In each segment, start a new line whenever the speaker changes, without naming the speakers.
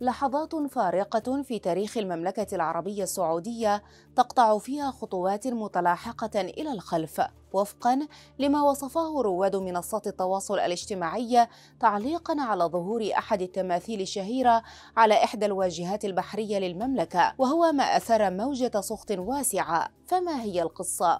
لحظات فارقة في تاريخ المملكة العربية السعودية تقطع فيها خطوات متلاحقة إلى الخلف وفقا لما وصفه رواد منصات التواصل الاجتماعي تعليقا على ظهور أحد التماثيل الشهيرة على إحدى الواجهات البحرية للمملكة وهو ما أثار موجة سخط واسعة فما هي القصة؟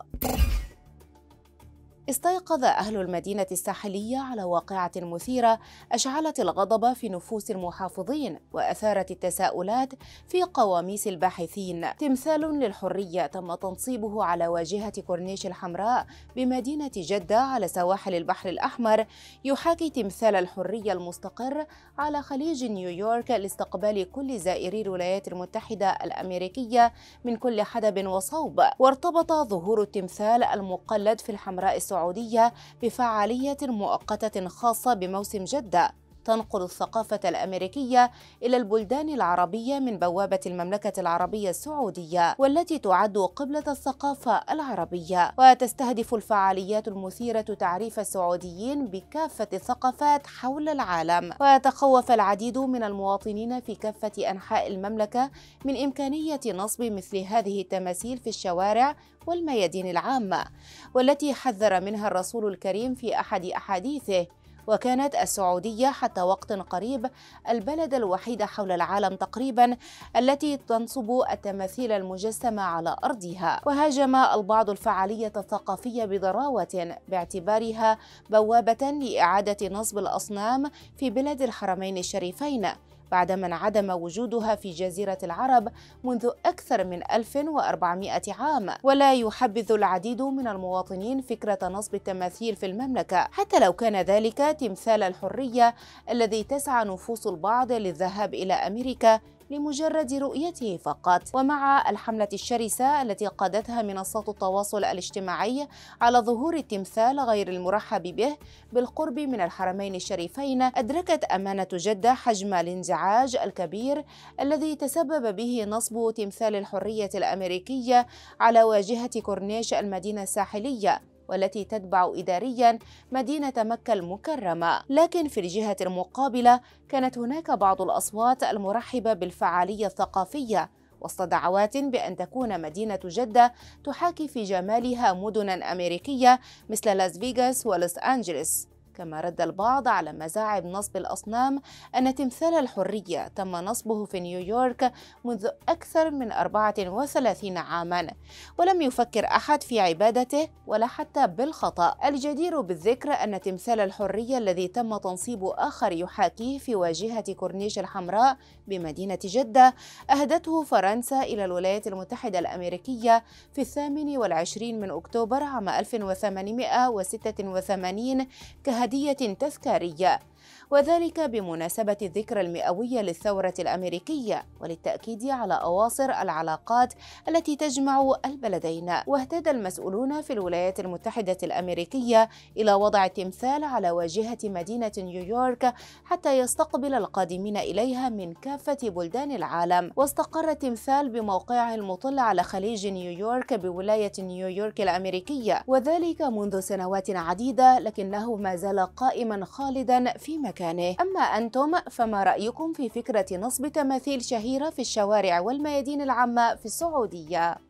استيقظ أهل المدينة الساحلية على واقعة مثيرة أشعلت الغضب في نفوس المحافظين وأثارت التساؤلات في قواميس الباحثين تمثال للحرية تم تنصيبه على واجهة كورنيش الحمراء بمدينة جدة على سواحل البحر الأحمر يحاكي تمثال الحرية المستقر على خليج نيويورك لاستقبال كل زائري الولايات المتحدة الأمريكية من كل حدب وصوب وارتبط ظهور التمثال المقلد في الحمراء السعودية السعودية بفعالية مؤقتة خاصة بموسم جدة تنقل الثقافة الأمريكية إلى البلدان العربية من بوابة المملكة العربية السعودية والتي تعد قبلة الثقافة العربية وتستهدف الفعاليات المثيرة تعريف السعوديين بكافة الثقافات حول العالم ويتخوف العديد من المواطنين في كافة أنحاء المملكة من إمكانية نصب مثل هذه التماثيل في الشوارع والميادين العامة والتي حذر منها الرسول الكريم في أحد أحاديثه وكانت السعودية حتى وقت قريب البلد الوحيد حول العالم تقريبا التي تنصب التماثيل المجسمة على أرضها وهاجم البعض الفعالية الثقافية بضراوة باعتبارها بوابة لإعادة نصب الأصنام في بلاد الحرمين الشريفين بعدما انعدم وجودها في جزيرة العرب منذ أكثر من 1400 عام ولا يحبذ العديد من المواطنين فكرة نصب التماثيل في المملكة حتى لو كان ذلك تمثال الحرية الذي تسعى نفوس البعض للذهاب إلى أمريكا لمجرد رؤيته فقط ومع الحملة الشرسة التي قادتها منصات التواصل الاجتماعي على ظهور التمثال غير المرحب به بالقرب من الحرمين الشريفين أدركت أمانة جدة حجم الانزعاج الكبير الذي تسبب به نصب تمثال الحرية الأمريكية على واجهة كورنيش المدينة الساحلية والتي تتبع إداريا مدينة مكة المكرمة لكن في الجهة المقابلة كانت هناك بعض الأصوات المرحبة بالفعالية الثقافية وسط دعوات بأن تكون مدينة جدة تحاكي في جمالها مدنا أمريكية مثل لاس فيغاس ولوس أنجلس كما رد البعض على مزاعم نصب الأصنام أن تمثال الحرية تم نصبه في نيويورك منذ أكثر من 34 عاما ولم يفكر أحد في عبادته ولا حتى بالخطأ الجدير بالذكر أن تمثال الحرية الذي تم تنصيب آخر يحاكيه في واجهة كورنيش الحمراء بمدينة جدة أهدته فرنسا إلى الولايات المتحدة الأمريكية في الثامن والعشرين من أكتوبر عام 1886 كهدف هدية تذكارية وذلك بمناسبة الذكرى المئوية للثورة الأمريكية وللتأكيد على أواصر العلاقات التي تجمع البلدين واهتدى المسؤولون في الولايات المتحدة الأمريكية إلى وضع تمثال على واجهة مدينة نيويورك حتى يستقبل القادمين إليها من كافة بلدان العالم واستقر التمثال بموقعه المطل على خليج نيويورك بولاية نيويورك الأمريكية وذلك منذ سنوات عديدة لكنه ما زال يظل قائما خالدا في مكانه أما أنتم فما رأيكم في فكرة نصب تماثيل شهيرة في الشوارع والميادين العامة في السعودية؟